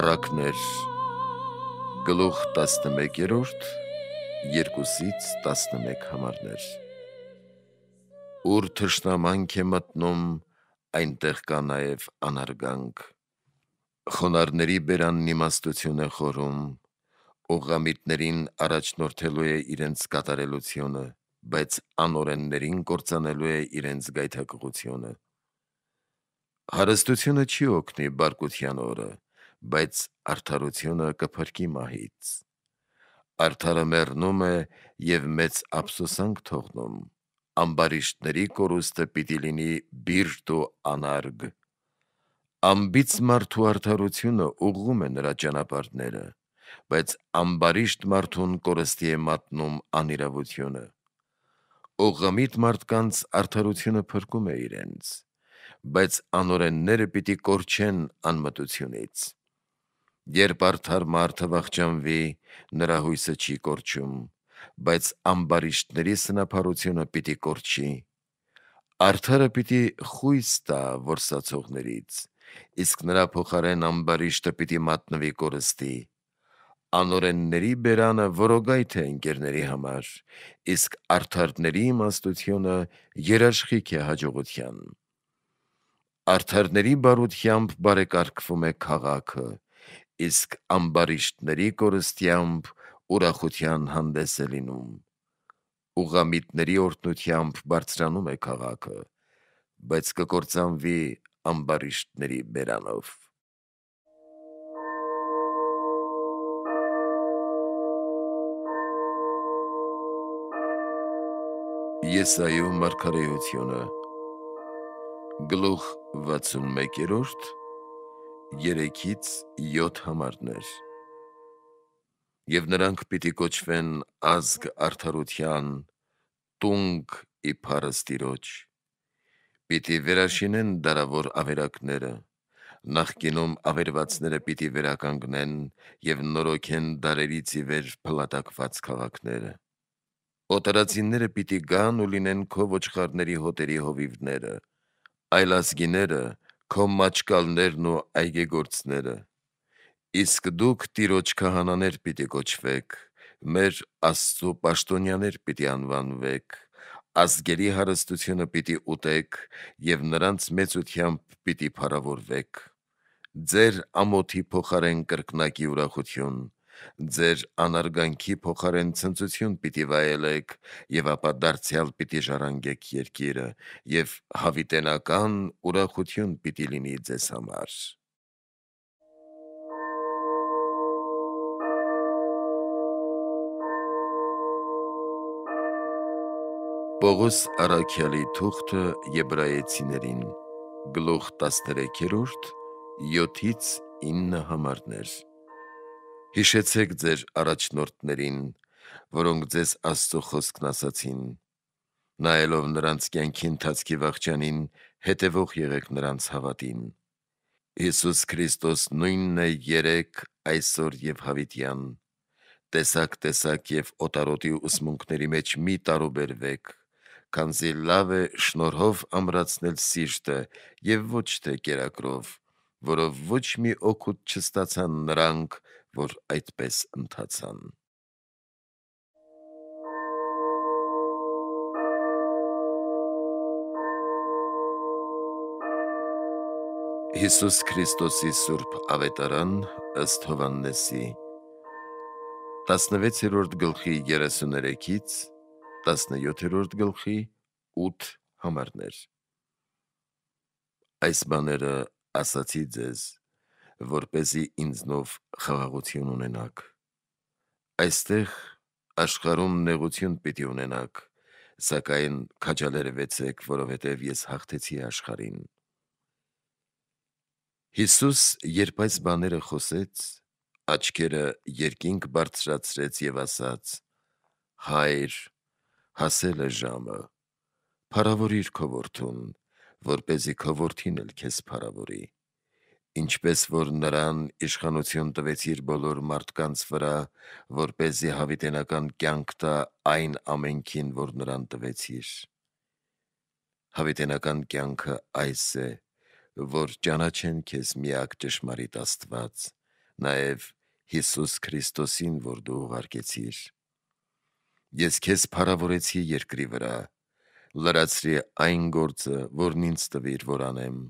Արակներ գլուխ 11-րդ 2-ից 11 համարներ Ուր թշնամանք է մտնում այնտեղ կա նաև անարգանք Խոնարների բերանն իմաստություն է խորում Օղամիտներին առաջնորդելու է իրենց կատարելությունը բայց անօրեններին կործանելու է իրենց գայթակղությունը Հարստությունը չի օգնի բարկության օրը բայց արդարությունը կփրկի մահից։ Արդարը մեռնում է եւ մեծ ափսոսանք թողնում։ Ամբարիշտների կորուստը պիտի լինի բիրտ ու անարգ։ Ամբից մարդու արդարությունը ուղղում է նրա ճանապարհները, բայց ամբարիշտ մարդուն կորստի է մատնում անիրավությունը։ Օղամիտ մարդկանց արդարությունը փրկում է իրենց, բայց անորենները պիտի կորչեն անմտությունից։ Երբ արդար մարդը վախճանվի, նրա հույսը չի կորչում, բայց ամբարիշտների սնափարությունը պիտի կորչի։ Արդարը պիտի խույս տա որսացողներից, իսկ նրա փոխարեն ամբարիշտը պիտի մատնվի կորստի։ Անորենների բերանը որոգայթ է ընկերների համար, իսկ արդարդների իմաստությունը երաշխիք է հաջողության։ Արդարների բարությամբ բարեկարգվում է քաղաքը, իսկ ամբարիշտների կորստյամբ ուրախության հանդես է լինում։ Ուղամիտների օրտնությամբ բարձրանում է քաղաքը, բայց կկործանվի ամբարիշտների բերանով։ Եսայու մարգարեությունը գլուխ 61-րդ 3-ից 7 համարներ։ Եվ նրանք պիտի կոչվեն ազգ արդարության, տունգ իբարս տիրոջ։ Պիտի վերաշինեն դարավոր ավերակները, նախկինում ավերվածները պիտի վերականգնեն եւ նորոգեն դարերից ի վեր փլատակված քաղաքները։ Օտարացիները պիտի գան ու լինեն քո ոչխարների հոտերի հովիվները, այլ ազգիները քո մաչկալներն ու այգեգործները։ Իսկ դուք Տիրոջ քահանաներ պիտի կոչվեք, մեր Աստծո պաշտոնյաներ պիտի անվանվեք, ազգերի հարստությունը պիտի ուտեք եւ նրանց մեծությամբ պիտի փառավորվեք։ Ձեր ամոթի փոխարեն կրկնակի ուրախություն, Ձեր անարգանքի փոխարեն ցնծություն պիտի վայելեք, եւ ապա դարձյալ պիտի ժառանգեք երկիրը, եւ հավիտենական ուրախություն պիտի լինի ձեզ համար։ Պողոս Արաքյալի թուղթը եբրայեցիներին գլուխ 13-րդ 7-ից 9 համարներ Հիշեցեք ձեր առաջնորդներին, որոնք ձեզ Աստծո խոսքն ասացին։ Նայելով նրանց կյանքի ընթացքի վաղճանին, հետևող եղեք նրանց հավատին։ Հիսուս Քրիստոս նույնն է երեք այսօր եւ հավիտյան։ Տեսակ տեսակ եւ օտարոտի ուսմունքների մեջ մի տարուբերվեք, քանզի լավ է շնորհով ամրացնել սիրտը եւ ոչ թե կերակրով, որով ոչ մի օգուտ չստացան նրանք, որ այդպես ընթացան։ Հիսուս Քրիստոսի Սուրբ Ավետարան ըստ Հովաննեսի 16-րդ գլխի 33-ից 17-րդ գլխի 8 համարներ Այս բաները ասացի ձեզ որ เป զի ինձնով խաղաղություն ունենաք։ Այստեղ աշխարհում նեղություն պիտի ունենաք, սակայն քաջալերվեցեք, որովհետև ես հաղթեցի աշխարհին։ Հիսուս երբ այս բաները խոսեց, աչքերը երկինք բարձրացրեց եւ ասաց. Հայր, հասել է ժամը։ Փարավորիր քո որդուն, որ เป զի քո որդին էլ քեզ փարավորի։ Ինչպես որ նրան իշխանություն տվեց իր բոլոր մարդկանց վրա, որ เป զի հավիտենական կյանք տա այն ամենքին, որ նրան տվեցիր։ Հավիտենական կյանքը այս է, որ ճանաչեն քեզ միակ ճշմարիտ Աստված, նաև Հիսուս Քրիստոսին, որ դու ուղարկեցիր։ Ես քեզ փառավորեցի երկրի վրա, լրացրի այն գործը, որն ինձ տվիր, որ անեմ։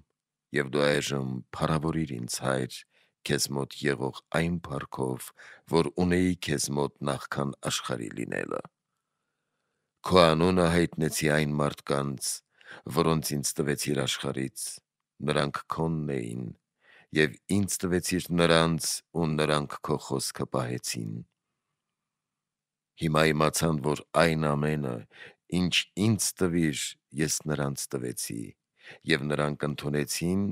Եվ դու այժմ փառավորիր ինձ հայր քեզ մոտ եղող այն փառքով, որ ունեի քեզ մոտ նախքան աշխարհի լինելը։ Քո անունը հայտնեցի այն մարդկանց, որոնց ինձ տվեցիր աշխարից, նրանք քոնն էին, եւ ինձ տվեցիր նրանց, ու նրանք քո խոսքը պահեցին։ Հիմա իմացան, որ այն ամենը, ինչ ինձ տվիր, ես նրանց տվեցի, Եվ նրանք ընդունեցին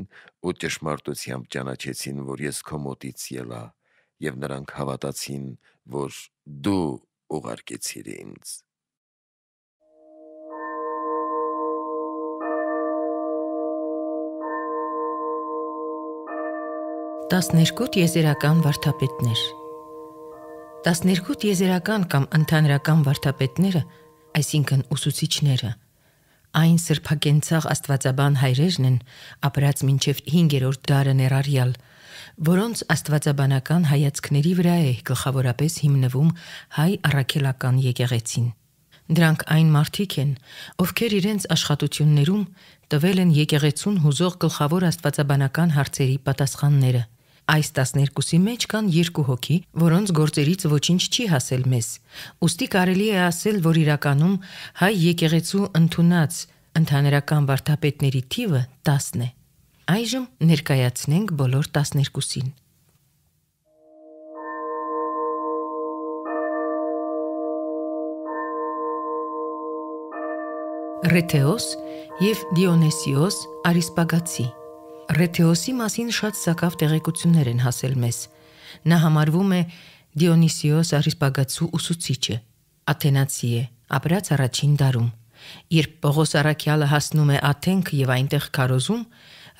ու ճշմարտությամբ ճանաչեցին, որ ես քո մոտից ելա, եւ նրանք հավատացին, որ դու ուղարկեցիր ինձ։ Տասներկուտ եզերական վարդապետներ 12 եզերական կամ ընդհանրական վարդապետները, այսինքն ուսուցիչները, Այն սրբակենցաղ աստվածաբան հայրերն են, ապրած մինչև 5-րդ դարը ներառյալ, որոնց աստվածաբանական հայացքների վրա է գլխավորապես հիմնվում հայ առաքելական եկեղեցին։ Դրանք այն մարդիկ են, ովքեր իրենց աշխատություններում տվել են եկեղեցուն հուզող գլխավոր աստվածաբանական հարցերի պատասխանները – Այս 12-ի մեջ կան երկու հոգի, որոնց գործերից ոչինչ չի հասել մեզ։ Ոստի կարելի է ասել, որ իրականում հայ եկեղեցու ընդունած ընդհանրական վարդապետների թիվը 10 է։ Այժմ ներկայացնենք բոլոր 12-ին։ Ռեթեոս եւ Դիոնեսիոս Արիսպագացի Ռեթեոսի մասին շատ սակավ տեղեկություններ են հասել մեզ։ Նա համարվում է Դիոնիսիոս Արիսպագացու ուսուցիչը, Աթենացի է, ապրած առաջին դարում։ Երբ Պողոս Արաքյալը հասնում է Աթենք եւ այնտեղ քարոզում,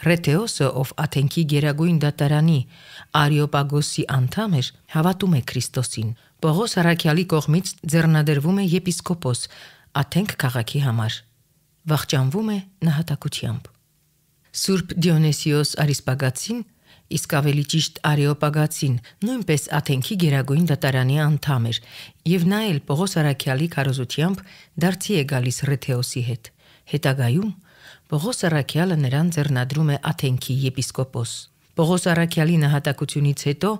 Ռեթեոսը, ով Աթենքի գերագույն դատարանի Արիոպագոսի անդամ էր, հավատում է Քրիստոսին։ Պողոս Արաքյալի կողմից ձեռնադրվում է եպիսկոպոս Աթենք քաղաքի համար։ Վախճանվում է նահատակությամբ։ Սուրբ Դիոնեսիոս Արիսպագացին, իսկ ավելի ճիշտ Արիոպագացին, նույնպես Աթենքի Գերագույն դատարանի անդամ էր, եւ նա էլ Պողոս Արաքյալի քարոզությամբ դարձի է գալիս Ռեթեոսի հետ։ Հետագայում Պողոս Արաքյալը նրան ձեռնադրում է Աթենքի եպիսկոպոս։ Պողոս Արաքյալի նահատակությունից հետո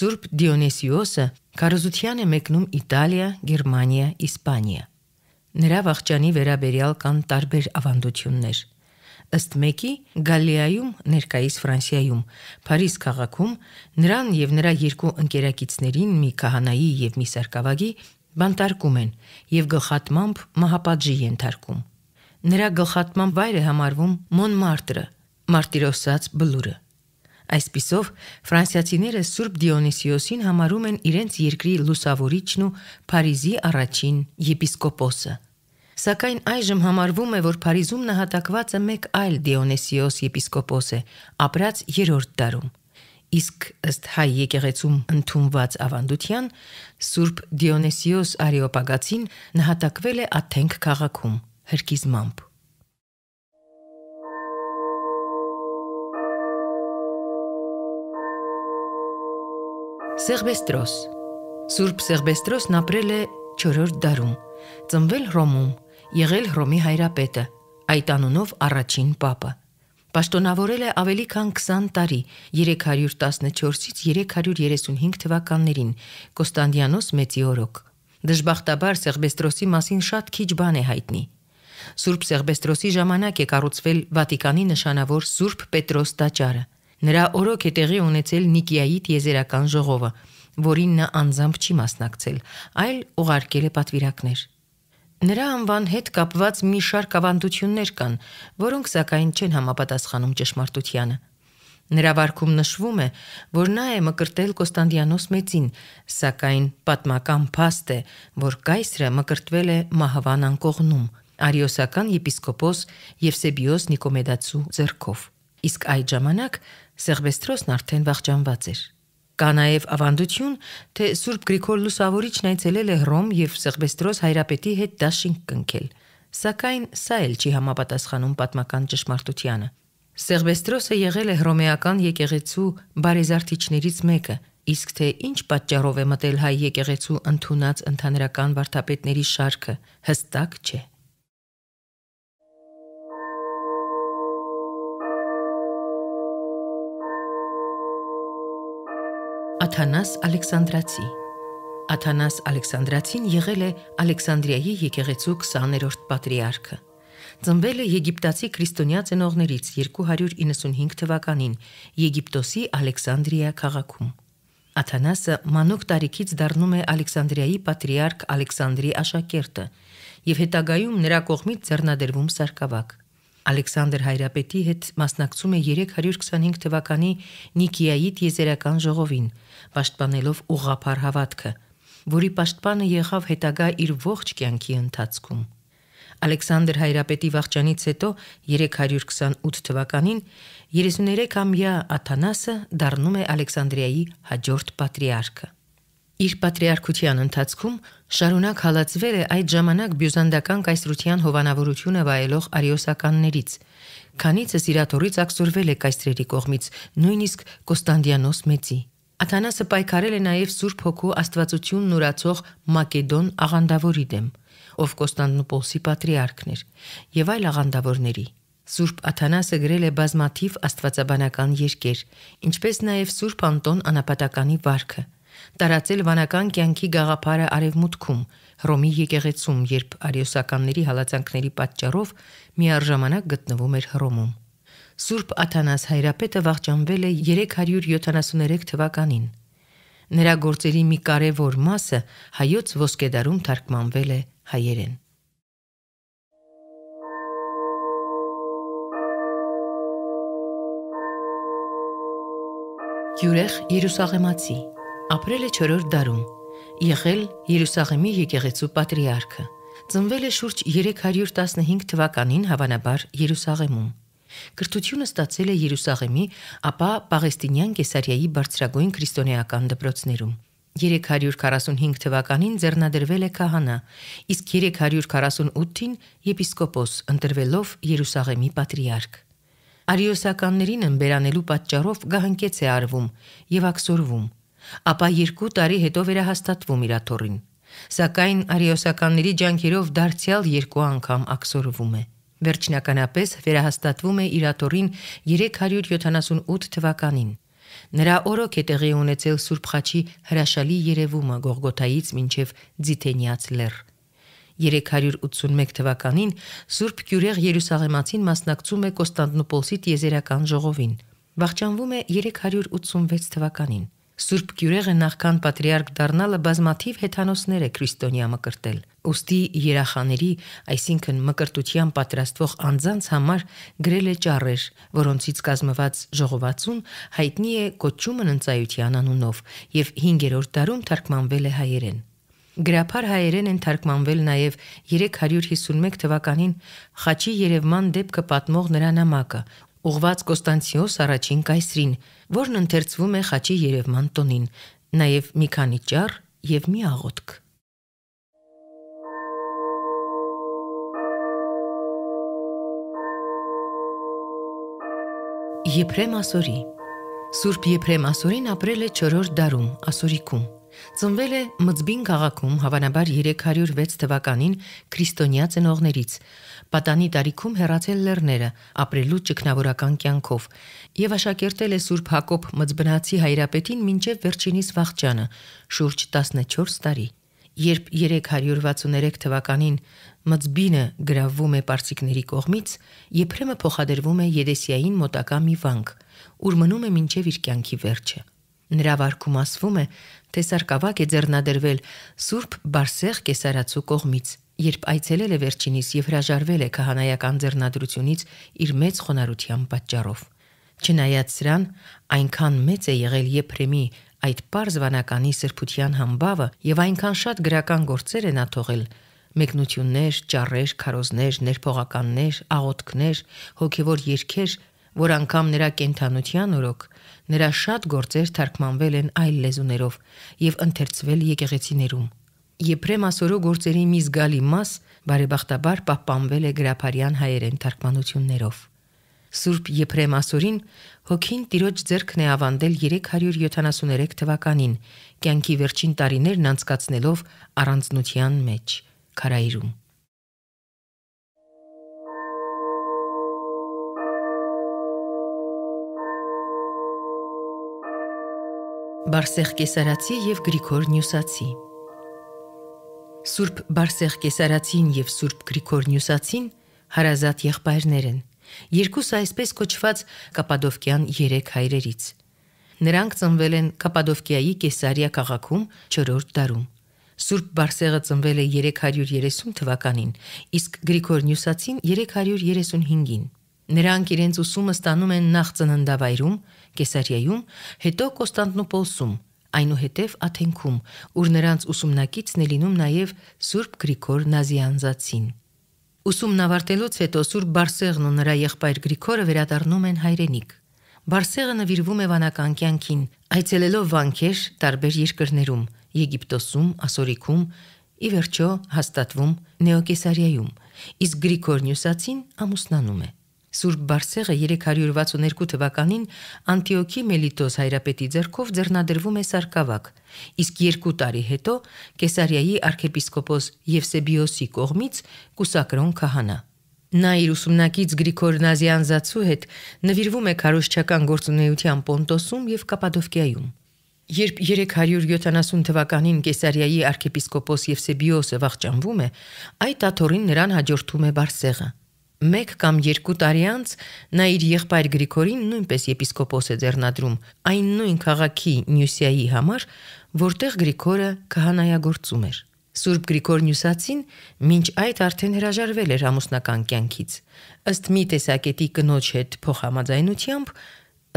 Սուրբ Դիոնեսիոսը քարոզության է մեկնում Իտալիա, Գերմանիա, Իսպանիա։ Նրա վաղճանի վերաբերյալ կան տարբեր ավանդություններ ըստ մեկի Գալիայում, ներկայիս Ֆրանսիայում, Փարիզ քաղաքում նրան եւ նրա երկու ընկերակիցներին՝ մի քահանայի եւ մի սարկավագի, բանտարկում են եւ գլխատմամբ մահապատժի ենթարկում։ Նրա գլխատման վայրը համարվում Մոնմարտրը, մարտիրոսած բլուրը։ Այսպիսով ֆրանսիացիները Սուրբ Դիոնիսիոսին համարում են իրենց երկրի լուսավորիչն ու Փարիզի առաջին եպիսկոպոսը սակայն այժմ համարվում է, որ Փարիզում նահատակվածը մեկ այլ Դիոնեսիոս եպիսկոպոս է, ապրած 3-րդ դարում։ Իսկ ըստ հայ եկեղեցում ընդունված ավանդության, Սուրբ Դիոնեսիոս Արիոպագացին նահատակվել է Աթենք քաղաքում հրկիզմամբ։ Սերբեստրոս Սուրբ Սերբեստրոսն ապրել է 4-րդ դարում, ծնվել Հռոմում, եղել Հռոմի հայրապետը, այդ անունով առաջին պապը։ Պաշտոնավորել է ավելի քան 20 տարի, 314-ից 335 թվականներին Կոստանդիանոս Մեծի օրոք։ Դժբախտաբար Սեղբեստրոսի մասին շատ քիչ բան է հայտնի։ Սուրբ Սեղբեստրոսի ժամանակ է կառուցվել Վատիկանի նշանավոր Սուրբ Պետրոս տաճարը։ Նրա օրոք է տեղի ունեցել Նիկիայի տիեզերական ժողովը, որին նա անձամբ չի մասնակցել, այլ ուղարկել է պատվիրակներ։ Նրա անվան հետ կապված մի շարք ավանդություններ կան, որոնք սակայն չեն համապատասխանում ճշմարտությանը։ Նրա վարկում նշվում է, որ նա է մկրտել Կոստանդիանոս մեծին, սակայն պատմական փաստ է, որ կայսրը մկրտվել է Մահավան անկողնում, Արիոսական եպիսկոպոս Եվսեբիոս Նիկոմեդացու ձեռքով։ Իսկ այդ ժամանակ Սեղվեստրոսն արդեն վախճանված էր։ Կա նաև ավանդություն, թե Սուրբ Գրիգոր Լուսավորիչն այցելել է Հռոմ եւ Սեղբեստրոս հայրապետի հետ դաշինք կնքել։ Սակայն սա էլ չի համապատասխանում պատմական ճշմարտությանը։ Սեղբեստրոսը եղել է հռոմեական եկեղեցու բարեզարդիչներից մեկը, իսկ թե ինչ պատճառով է մտել հայ եկեղեցու ընդունած ընդհանրական վարդապետների շարքը, հստակ չէ։ Աթանաս Ալեքսանդրացի Աթանաս Ալեքսանդրացին եղել է Ալեքսանդրիայի եկեղեցու 20-րդ պատրիարքը։ Ծնվել է եգիպտացի քրիստոնյա ծնողներից 295 թվականին Եգիպտոսի Ալեքսանդրիա քաղաքում։ Աթանասը մանուկ տարիքից դառնում է Ալեքսանդրիայի պատրիարք Ալեքսանդրի աշակերտը եւ հետագայում նրա կողմից ձեռնադրվում սարկավակ։ Ալեքսանդր Հայրապետի հետ մասնակցում է 325 թվականի Նիկիայի տիեզերական ժողովին, պաշտպանելով ուղղափառ հավատքը, որի պաշտպանը եղավ հետագա իր ողջ կյանքի ընթացքում։ Ալեքսանդր Հայրապետի վաղճանից հետո 328 թվականին 33-ամյա Աթանասը դառնում է Ալեքսանդրիայի հաջորդ պատրիարքը։ Իր պատրիարքության ընթացքում շարունակ հալածվել է այդ ժամանակ բյուզանդական կայսրության հովանավորությունը վայելող արիոսականներից։ Քանիցս իրաթորից ակսորվել է կայսրերի կողմից, նույնիսկ Կոստանդիանոս մեծի։ Աթանասը պայքարել է նաև Սուրբ Հոգու Աստվածությունն ուրացող Մակեդոն աղանդավորի դեմ, ով Կոստանդնուպոլսի պատրիարքն էր, եւ այլ աղանդավորների։ Սուրբ Աթանասը գրել է բազմաթիվ աստվածաբանական երկեր, ինչպես նաև Սուրբ Անտոն անապատականի վարքը տարածել վանական կյանքի գաղափարը արևմուտքում, Հռոմի եկեղեցում, երբ արիոսականների հալածանքների պատճառով միառժամանակ գտնվում էր Հռոմում։ Սուրբ Աթանաս հայրապետը վաղճանվել է 373 թվականին։ Նրա գործերի մի կարևոր մասը հայոց ոսկեդարում թարգմանվել է հայերեն։ Գյուրեղ Երուսաղեմացի Ապրել է 4-րդ դարում։ Եղել Երուսաղեմի եկեղեցու պատրիարքը։ Ծնվել է շուրջ 315 թվականին Հավանաբար Երուսաղեմում։ Կրթությունը ստացել է Երուսաղեմի, ապա Պաղեստինյան Կեսարիայի բարձրագույն քրիստոնեական դպրոցներում։ 345 թվականին ձեռնադրվել է քահանա, իսկ 348-ին եպիսկոպոս ընտրվելով Երուսաղեմի պատրիարք։ Արիոսականներին ըմբերանելու պատճառով գահանքեց է արվում եւ ակսորվում, ապա երկու տարի հետո վերահաստատվում իրաթորին։ Սակայն արիոսականների ջանքերով դարձյալ երկու անգամ աքսորվում է։ Վերջնականապես վերահաստատվում է իրաթորին 378 թվականին։ Նրա օրոք է տեղի ունեցել Սուրբ Խաչի հրաշալի երևումը Գողգոթայից մինչև Ձիթենիաց լեռ։ 381 թվականին Սուրբ Գյուրեղ Երուսաղեմացին մասնակցում է Կոստանդնուպոլսի տիեզերական ժողովին։ Վախճանվում է 386 թվականին։ Սուրբ Գյուրեղը նախքան պատրիարք դառնալը բազմաթիվ հեթանոսներ է քրիստոնյա մկրտել։ Ոստի երախաների, այսինքն մկրտության պատրաստվող անձանց համար գրել է ճառեր, որոնցից կազմված ժողովածուն հայտնի է կոչումն ընծայության անունով եւ 5-րդ դարում թարգմանվել է հայերեն։ Գրաբար հայերեն են թարգմանվել նաև 351 թվականին Խաչի Երևման դեպքը պատմող նրա նամակը, ուղված Կոստանցիոս առաջին կայսրին, որն ընթերցվում է խաչի Երևան տոնին, նաև մի քանի ճառ եւ մի աղոթք։ Եփրեմ Ասորի Սուրբ Եփրեմ Ասորին ապրել է 4-րդ դարում, Ասորիքում։ Ծնվել է Մծբին քաղաքում հավանաբար 306 թվականին քրիստոնյա ծնողներից։ Պատանի տարիքում հեռացել լեռները, ապրելու ճգնավորական կյանքով եւ աշակերտել է Սուրբ Հակոբ Մծբնացի հայրապետին մինչև վերջինիս վաղճանը, շուրջ 14 տարի։ Երբ 363 թվականին Մծբինը գրավում է Պարսիկների կողմից, Եփրեմը փոխադրվում է Եդեսիային մոտակա մի վանք, ուր մնում է մինչև իր կյանքի վերջը։ Նրա վարկում ասվում է, թե Սարգսակը ձեռնադրվել Սուրբ Բարսեղ կեսարացու կողմից, երբ այցելել է վերջինիս եւ հրաժարվել է քահանայական ձեռնադրությունից իր մեծ խոնարհության պատճառով։ Չնայած սրան, այնքան մեծ է եղել Եփրեմի այդ པարզ վանականի սրբության համբավը եւ այնքան շատ գրական գործեր է նա թողել, մեկնություններ, ճառեր, քարոզներ, ներփողականներ, աղոթքներ, հոգեվոր երգեր, որ անգամ նրա կենթանության օրոք Նրա շատ գործեր թարգմանվել են այլ լեզուներով եւ ընթերցվել եկեղեցիներում։ Եփրեմ Ասորո գործերի մի զգալի մաս բարեբախտաբար պահպանվել է գրაფարյան հայերեն թարգմանություններով։ Սուրբ Եփրեմ Ասորին հոգին տիրոջ ձեռքն է ավանդել 373 թվականին, կյանքի վերջին տարիներն անցկացնելով առանձնության մեջ, Քարայրում։ Բարսեղ Կեսարացի եւ Գրիգոր Նյուսացի։ Սուրբ Բարսեղ Կեսարացին եւ Սուրբ Գրիգոր Նյուսացին հարազատ եղբայրներ են։ Երկուս այսպես կոչված Կապադովկյան 3 հայրերից։ Նրանք ծնվել են Կապադովկիայի Կեսարիա քաղաքում 4-րդ դարում։ Սուրբ Բարսեղը ծնվել է 330 թվականին, իսկ Գրիգոր Նյուսացին 335-ին։ Նրանք իրենց ուսումը ստանում են նախ ծննդավայրում, Կեսարիայում, հետո Կոստանդնուպոլսում, այնուհետև Աթենքում, ուր նրանց ուսումնակիցն է լինում նաև Սուրբ Գրիգոր Նազիանզացին։ Ուսումն ավարտելուց հետո Սուրբ Բարսեղն ու նրա եղբայր Գրիգորը վերադառնում են հայրենիք։ Բարսեղը նվիրվում է վանական կյանքին, այցելելով վանքեր տարբեր երկրներում՝ Եգիպտոսում, Ասորիքում, ի վերջո հաստատվում Նեոկեսարիայում, իսկ Գրիգոր Նյուսացին ամուսնանում է։ Սուրբ Բարսեղը 362 թվականին Անտիոքի Մելիտոս հայրապետի ձեռքով ձեռնադրվում է Սարկավակ, իսկ երկու տարի հետո Կեսարիայի arczepiskopos Եվսեբիոսի կողմից կուսակրոն քահանա։ Նա իր ուսումնակից Գրիգոր Նազիանզացու հետ նվիրվում է քարոշչական գործունեության Պոնտոսում եւ Կապադովկիայում։ Երբ 370 թվականին Կեսարիայի arczepiskopos Եվսեբիոսը վախճանվում է, այդ աթոռին նրան հաջորդում է Բարսեղը։ Մեկ կամ երկու տարի անց նա իր եղբայր Գրիգորին նույնպես եպիսկոպոս է ձեռնադրում այն նույն քաղաքի Նյուսիայի համար, որտեղ Գրիգորը քահանայագործում էր։ Սուրբ Գրիգոր Նյուսացին մինչ այդ արդեն հրաժարվել էր ամուսնական կյանքից։ Ըստ մի տեսակետի կնոջ հետ փոխհամաձայնությամբ,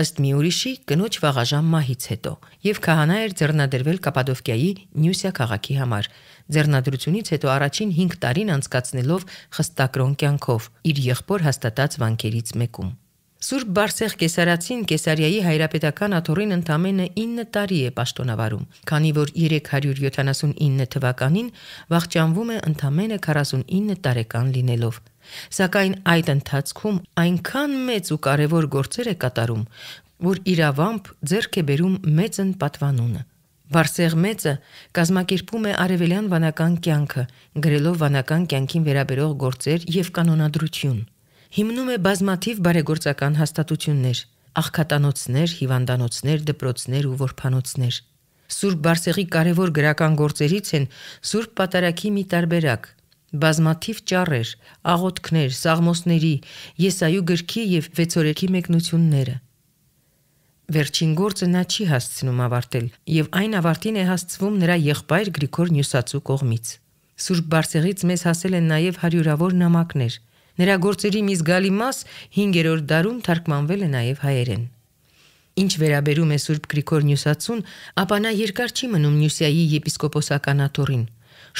ըստ մի ուրիշի կնոջ վաղաժամ մահից հետո եւ քահանա էր ձեռնադրվել Կապադովկիայի Նյուսիա քաղաքի համար, ձեռնադրությունից հետո առաջին 5 տարին անցկացնելով խստակրոն կյանքով իր եղբոր հաստատած վանքերից մեկում։ Սուրբ Բարսեղ Կեսարացին Կեսարիայի հայրապետական աթոռին ընդամենը 9 տարի է պաշտոնավարում, քանի որ 379 թվականին վաղճանվում է ընդամենը 49 տարեկան լինելով։ Սակայն այդ ընթացքում այնքան մեծ ու կարևոր գործեր է կատարում, որ իրավամբ ձեռք է բերում մեծն պատվանունը։ Բարսեղ մեծը կազմակերպում է արևելյան վանական կյանքը, գրելով վանական կյանքին վերաբերող գործեր եւ կանոնադրություն։ Հիմնում է բազմաթիվ բարեգործական հաստատություններ, աղքատանոցներ, հիվանդանոցներ, դպրոցներ ու որփանոցներ։ Սուրբ Բարսեղի կարևոր գրական գործերից են Սուրբ Պատարագի մի տարբերակ, բազմաթիվ ճառեր, աղոթքներ, սաղմոսների, Եսայու գրքի եւ վեցորեքի մեկնությունները։ Վերջին գործը նա չի հասցնում ավարտել, եւ այն ավարտին է հասցվում նրա եղբայր Գրիգոր Նյուսացու կողմից։ Սուրբ Բարսեղից մեզ հասել են նաեւ հարյուրավոր նամակներ։ Նրա գործերի մի զգալի մաս 5-րդ դարում թարգմանվել է նաեւ հայերեն։ Ինչ վերաբերում է Սուրբ Գրիգոր Նյուսացուն, ապա նա երկար չի մնում Նյուսիայի եպիսկոպոսական աթոռին։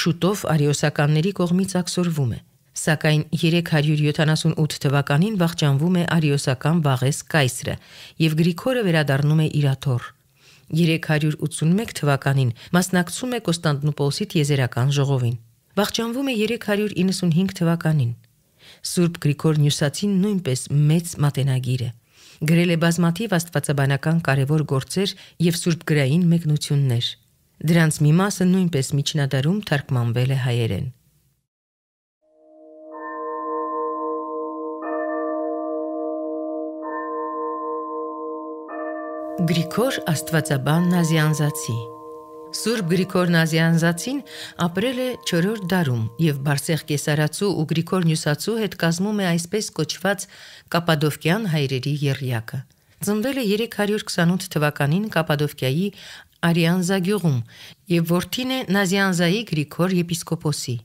Շուտով արիոսականների կողմից ակսորվում է սակայն 378 թվականին վախճանվում է արիոսական Վաղես կայսրը եւ Գրիգորը վերադառնում է Իրաթոր։ 381 թվականին մասնակցում է Կոստանդնուպոլսի տիեզերական ժողովին։ Վախճանվում է 395 թվականին։ Սուրբ Գրիգոր Նյուսացին նույնպես մեծ մատենագիր է։ Գրել է բազմաթիվ աստվածաբանական կարևոր գործեր եւ սուրբ գրային մեկնություններ։ Դրանց մի մասը նույնպես միջնադարում թարգմանվել է հայերեն։ Գրիգոր Աստվածաբան Նազյանզացի Սուրբ Գրիգոր Նազյանզացին ապրել է 4-րդ դարում եւ Բարսեղ Կեսարացու ու Գրիգոր Նյուսացու հետ կազմում է այսպես կոչված Կապադովկյան հայրերի երյակը։ Ծնվել է 328 թվականին Կապադովկիայի Արիանզա գյուղում եւ որդին է Նազյանզայի Գրիգոր եպիսկոպոսի։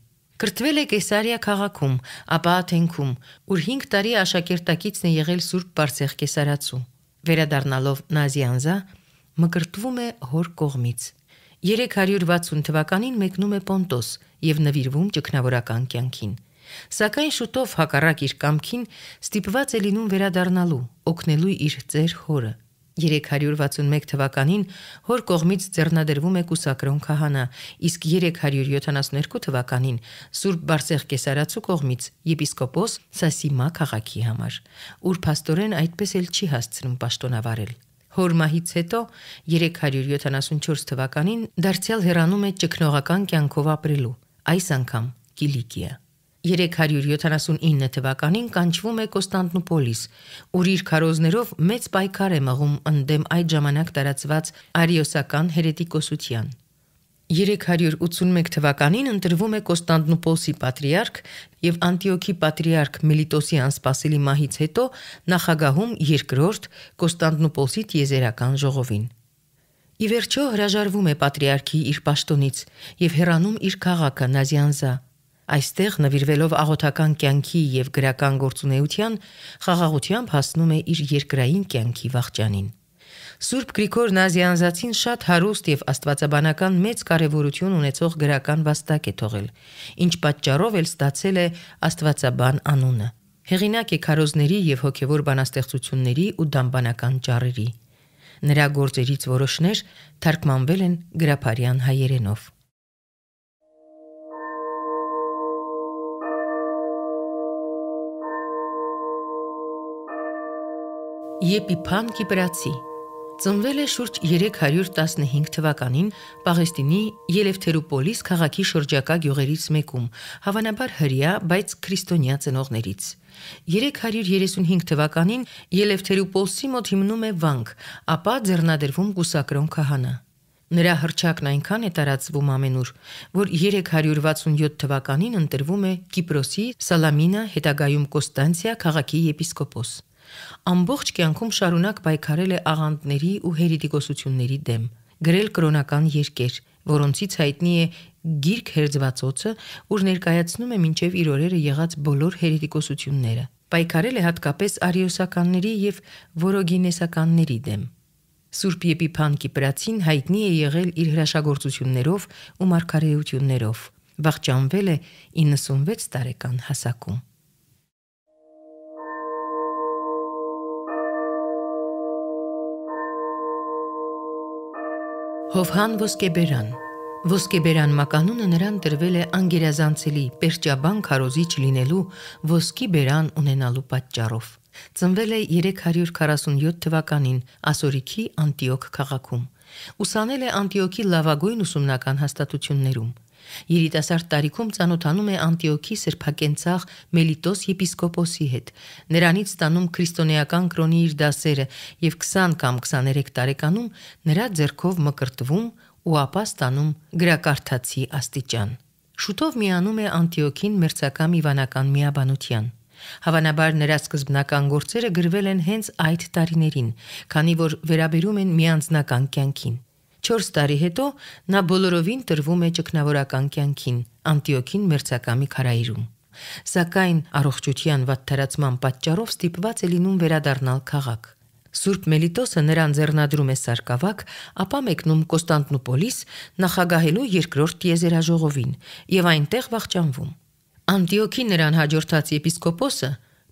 Կրթվել է Կեսարիա քաղաքում, ապա Աթենքում, ուր 5 տարի աշակերտակիցն է եղել Սուրբ Բարսեղ Կեսարացու վերադառնալով Նազիանզա, մկրտվում է հոր կողմից։ 360 թվականին մեկնում է Պոնտոս եւ նվիրվում ճգնավորական կյանքին։ Սակայն շուտով հակառակ իր կամքին ստիպված է լինում վերադառնալու, օգնելու իր ծեր հորը։ 361 թվականին հոր կողմից ձեռնադրվում է Կուսակրոն քահանա, իսկ 372 թվականին Սուրբ Բարսեղ Կեսարացու կողմից եպիսկոպոս Սասիմա քաղաքի համար, ուր փաստորեն այդպես էլ չի հասցնում պաշտոնավարել։ Հոր մահից հետո 374 թվականին դարձյալ հեռանում է ճգնողական կյանքով ապրելու, այս անգամ Կիլիկիա։ 379 թվականին կանչվում է Կոստանդնուպոլիս, ուր իր քարոզներով մեծ պայքար է մղում ընդդեմ այդ ժամանակ տարածված արիոսական հերետիկոսության։ 381 թվականին ընտրվում է Կոստանդնուպոլսի պատրիարք եւ Անտիոքի պատրիարք Մելիտոսի անսպասելի մահից հետո նախագահում երկրորդ Կոստանդնուպոլսի տիեզերական ժողովին։ Ի վերջո հրաժարվում է պատրիարքի իր պաշտոնից եւ հեռանում իր քաղաքը Նազիանզա, Այստեղ նվիրվելով աղոթական կյանքի եւ գրական գործունեության խաղաղությամբ հասնում է իր երկրային կյանքի վաղճանին։ Սուրբ Գրիգոր Նազիանզացին շատ հարուստ եւ աստվածաբանական մեծ կարեւորություն ունեցող գրական վաստակ է թողել, ինչ պատճառով էլ ստացել է աստվածաբան անունը։ Հեղինակ է քարոզների եւ հոգեվոր բանաստեղծությունների ու դամբանական ճառերի։ Նրա գործերից որոշներ թարգմանվել են գրափարյան հայերենով։ Եպիփան Կիպրացի։ Ծնվել է շուրջ 315 թվականին Պաղեստինի Ելևթերուպոլիս քաղաքի շրջակա գյուղերից մեկում, հավանաբար հрья, բայց քրիստոնյա ծնողներից։ 335 թվականին Ելևթերուպոլսի մոտ հիմնում է վանք, ապա ձեռնադրվում Գուսակրոն քահանա։ Նրա հրճակն այնքան է տարածվում ամենուր, որ 367 թվականին ընտրվում է Կիպրոսի Սալամինա հետագայում Կոստանցիա քաղաքի եպիսկոպոս։ Ամբողջ կյանքում շարունակ պայքարել է աղանդների ու հերիդիկոսությունների դեմ, գրել կրոնական երկեր, որոնցից հայտնի է Գիրք Հերձվածոցը, որ ներկայացնում է մինչև իր օրերը եղած բոլոր հերիդիկոսությունները։ Պայքարել է հատկապես արիոսականների եւ վորոգինեսականների դեմ։ Սուրբ Եփիփան Կիպրացին հայտնի է եղել իր հրաշագործություններով ու մարգարեություններով։ Վաղճանվել է 96 տարեկան հասակում։ Հովհան Ոսկեբերան Ոսկեբերան մականունը նրան տրվել է անգերազանցելի Պերճաբան քարոզիչ լինելու ոսկի բերան ունենալու պատճառով։ Ծնվել է 347 թվականին Ասորիքի Անտիոք քաղաքում։ Ուսանել է Անտիոքի լավագույն ուսումնական հաստատություններում։ Երիտասարդ տարիքում ծանոթանում է Անտիոքի սրբակենցաղ Մելիտոս եպիսկոպոսի հետ։ Նրանից ստանում քրիստոնեական կրոնի իր դասերը եւ 20 կամ 23 տարեկանում նրա ձեռքով մկրտվում ու ապա ստանում գրակարդացի աստիճան։ Շուտով միանում է Անտիոքին մերձակամ Իվանական միաբանության։ Հավանաբար նրա սկզբնական գործերը գրվել են հենց այդ տարիներին, քանի որ վերաբերում են միանձնական կյանքին։ 4 տարի հետո նա բոլորովին տրվում է ճգնավորական կյանքին Անտիոքին մերձակամի քարայրում։ Սակայն առողջության վատթարացման պատճառով ստիպված է լինում վերադառնալ քաղաք։ Սուրբ Մելիտոսը նրան ձեռնադրում է Սարկավակ, ապա մեկնում Կոստանդնուպոլիս նախագահելու երկրորդ եզերաժողովին եւ այնտեղ վախճանվում։ Անտիոքի նրան հաջորդած եպիսկոպոսը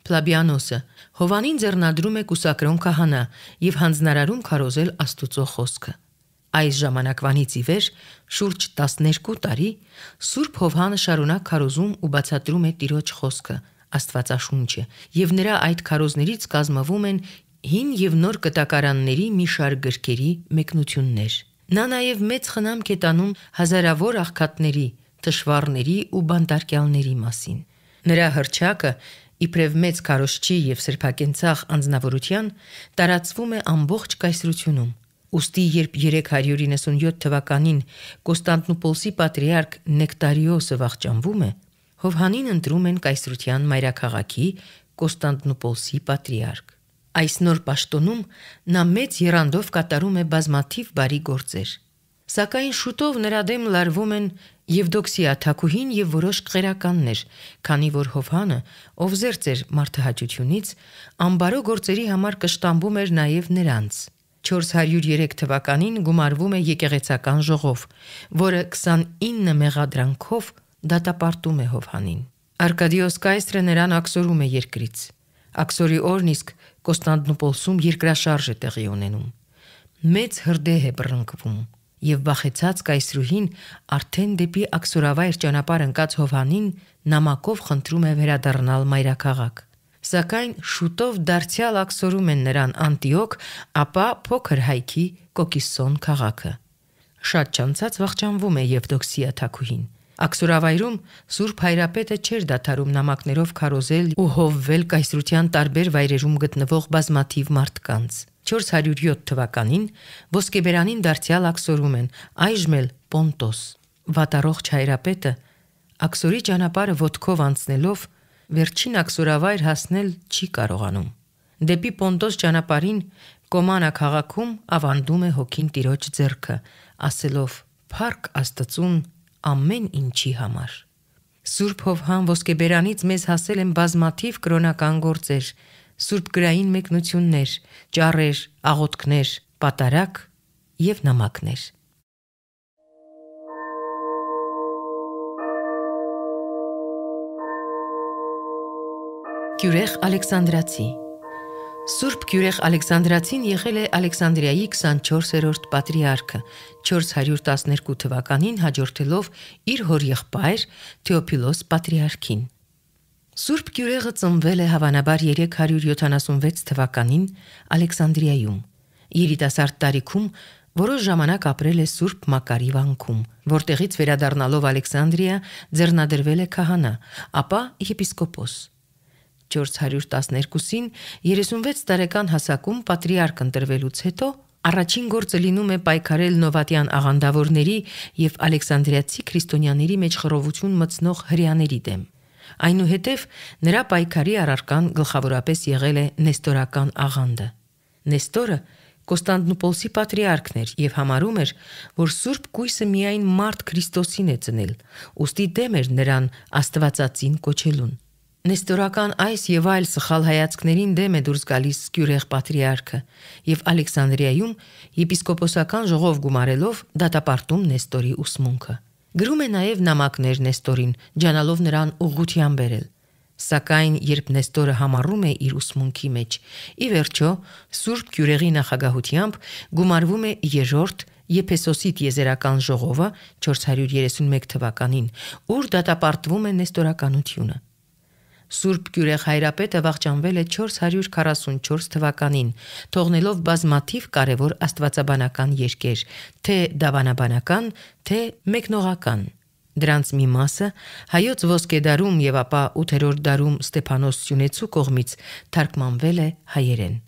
Պլաբիանոսը Հովանին ձեռնադրում է կուսակրոն քահանա եւ հանձնարարում քարոզել Աստուծո խոսքը։ Այս ժամանակվանից ի վեր շուրջ 12 տարի Սուրբ Հովհանը շարունակ քարոզում ու բացատրում է Տիրոջ խոսքը, Աստվածաշունչը, եւ նրա այդ քարոզներից կազմվում են հին եւ նոր կտակարանների մի շարք գրքերի մեկնություններ։ Նա նաեւ մեծ խնամք է տանում հազարավոր աղքատների, թշվառների ու բանտարկյալների մասին։ Նրա հրճակը իբրև մեծ կարոշչի եւ սրբակենցախ անznավորության տարածվում է ամբողջ կայսրությունում Ոստի երբ 397 թվականին Կոստանդնուպոլսի պատրիարք Նեկտարիոսը վախճանվում է, Հովհանին ընտրում են կայսրության մայրաքաղաքի Կոստանդնուպոլսի պատրիարք։ Այս նոր պաշտոնում նա մեծ երանդով կատարում է բազմաթիվ բարի գործեր։ Սակայն շուտով նրա դեմ լարվում են Եվդոքսիա Թակուհին եւ որոշ քերականներ, քանի որ Հովհանը, ով զերծ էր մարդահաճությունից, ամբարո գործերի համար կշտամբում էր նաեւ նրանց։ 403 թվականին գումարվում է եկեղեցական ժողով, որը 29 մեղադրանքով դատապարտում է Հովհանին։ Արկադիոս Կայստրը նրան ակսորում է երկրից։ Ակսորի օրն իսկ Կոստանդնուպոլսում երկրաշարժ է տեղի ունենում։ Մեծ հրդեհ է բռնկվում եւ վախեցած կայսրուհին արդեն դեպի ակսորավայր ճանապարհ ընկած Հովհանին նամակով խնդրում է վերադառնալ մայրաքաղաք սակայն շուտով դարձյալ ակսորում են նրան Անտիոք, ապա փոքր հայքի Կոկիսոն քաղաքը։ Շատ չանցած վախճանվում է Եվդոքսիա Թակուհին։ Աքսորավայրում Սուրբ Հայրապետը չէր դադարում նամակներով քարոզել ու հովվել կայսրության տարբեր վայրերում գտնվող բազմաթիվ մարդկանց։ 407 թվականին ոսկեբերանին դարձյալ աքսորում են, այժմ էլ Պոնտոս։ Վատարողջ Հայրապետը աքսորի ճանապարհը ոդկով անցնելով Վերջին աքսորավայր հասնել չի կարողանում։ Դեպի Պոնտոս ճանապարհին Կոմանա քաղաքում ավանդում է հոգին տիրոջ ձեռքը, ասելով. «Փառք Աստծուն ամեն ինչի համար»։ Սուրբ Հովհան ոսկեբերանից մեզ հասել են բազմաթիվ կրոնական գործեր, սուրբ գրային մեկնություններ, ճառեր, աղոթքներ, պատարակ եւ նամակներ։ Գյուրեղ Ալեքսանդրացի Սուրբ Գյուրեղ Ալեքսանդրացին եղել է Ալեքսանդրիայի 24-րդ պատրիարքը 412 թվականին հաջորդելով իր հոր եղբայր Թեոփիլոս պատրիարքին։ Սուրբ Գյուրեղը ծնվել է հավանաբար 376 թվականին Ալեքսանդրիայում։ Երիտասարդ տարիքում որոշ ժամանակ ապրել է Սուրբ Մակարի վանքում, որտեղից վերադառնալով Ալեքսանդրիա ձեռնադրվել է քահանա, ապա եպիսկոպոս։ 1412-ին 36 տարեկան հասակում պատրիարք ընտրվելուց հետո Առաջին գործը լինում է պայքարել նովատյան աղանդավորների եւ Ալեքսանդրիացի քրիստոնյաների մեջ խռովություն մցնող հрьяաների դեմ։ Այնուհետև նրա պայքարի առարկան գլխավորապես եղել է Նեստորական աղանդը։ Նեստորը Կոստանդնուպոլսի պատրիարքն էր եւ համարում էր, որ Սուրբ Կույսը միայն մարդ Քրիստոսին է ծնել, ուստի դեմ էր նրան Աստվածածին կոչելուն։ Նեստորական այս եւ այլ սխալ հայացքներին դեմ է դուրս գալիս Սկյուրեղ Պատրիարքը եւ Ալեքսանդրիայում եպիսկոպոսական ժողով գումարելով դատապարտում Նեստորի ուսմունքը։ Գրում է նաեւ նամակներ Նեստորին, ջանալով նրան ուղղությամբ բերել։ Սակայն երբ Նեստորը համառում է իր ուսմունքի մեջ, ի վերջո Սուրբ Գյուրեղի նախագահությամբ գումարվում է երրորդ Եփեսոսի տիեզերական ժողովը 431 թվականին, ուր դատապարտվում է Նեստորականությունը։ Սուրբ Գյուրեղ Հայրապետը վաղճանվել է 444 թվականին, թողնելով բազմաթիվ կարևոր աստվածաբանական երկեր, թե դավանաբանական, թե մեկնողական։ Դրանց մի մասը հայոց ոսկեդարում եւ ապա 8-րդ դարում Ստեփանոս Սյունեցու կողմից թարգմանվել է հայերեն։